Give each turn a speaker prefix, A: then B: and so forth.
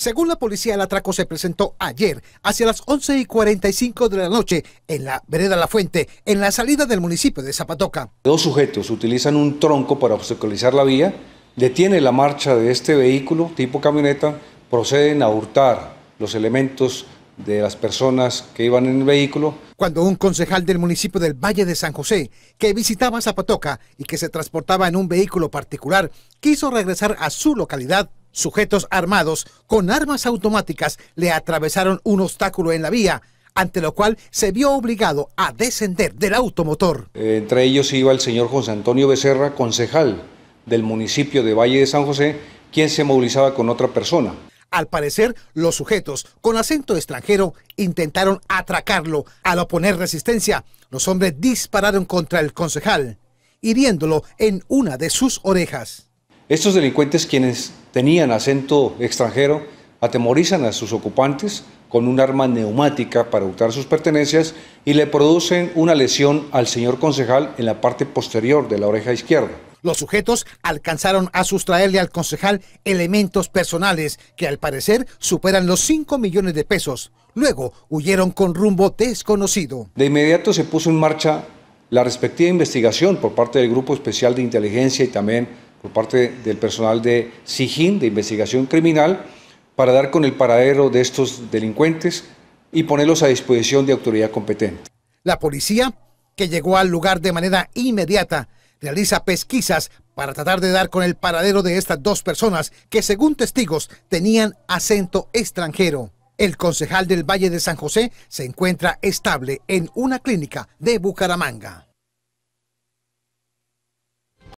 A: Según la policía, el atraco se presentó ayer hacia las 11 y 45 de la noche en la vereda La Fuente, en la salida del municipio de Zapatoca.
B: Dos sujetos utilizan un tronco para obstaculizar la vía, detienen la marcha de este vehículo tipo camioneta, proceden a hurtar los elementos de las personas que iban en el
A: vehículo. Cuando un concejal del municipio del Valle de San José, que visitaba Zapatoca y que se transportaba en un vehículo particular, quiso regresar a su localidad, Sujetos armados con armas automáticas le atravesaron un obstáculo en la vía, ante lo cual se vio obligado a descender del automotor.
B: Eh, entre ellos iba el señor José Antonio Becerra, concejal del municipio de Valle de San José, quien se movilizaba con otra persona.
A: Al parecer, los sujetos con acento extranjero intentaron atracarlo. Al oponer resistencia, los hombres dispararon contra el concejal, hiriéndolo en una de sus orejas.
B: Estos delincuentes quienes tenían acento extranjero atemorizan a sus ocupantes con un arma neumática para hurtar sus pertenencias y le producen una lesión al señor concejal en la parte posterior de la oreja izquierda.
A: Los sujetos alcanzaron a sustraerle al concejal elementos personales que al parecer superan los 5 millones de pesos. Luego huyeron con rumbo desconocido.
B: De inmediato se puso en marcha la respectiva investigación por parte del Grupo Especial de Inteligencia y también por parte del personal de SIGIN, de investigación criminal, para dar con el paradero de estos delincuentes y ponerlos a disposición de autoridad competente.
A: La policía, que llegó al lugar de manera inmediata, realiza pesquisas para tratar de dar con el paradero de estas dos personas que, según testigos, tenían acento extranjero. El concejal del Valle de San José se encuentra estable en una clínica de Bucaramanga.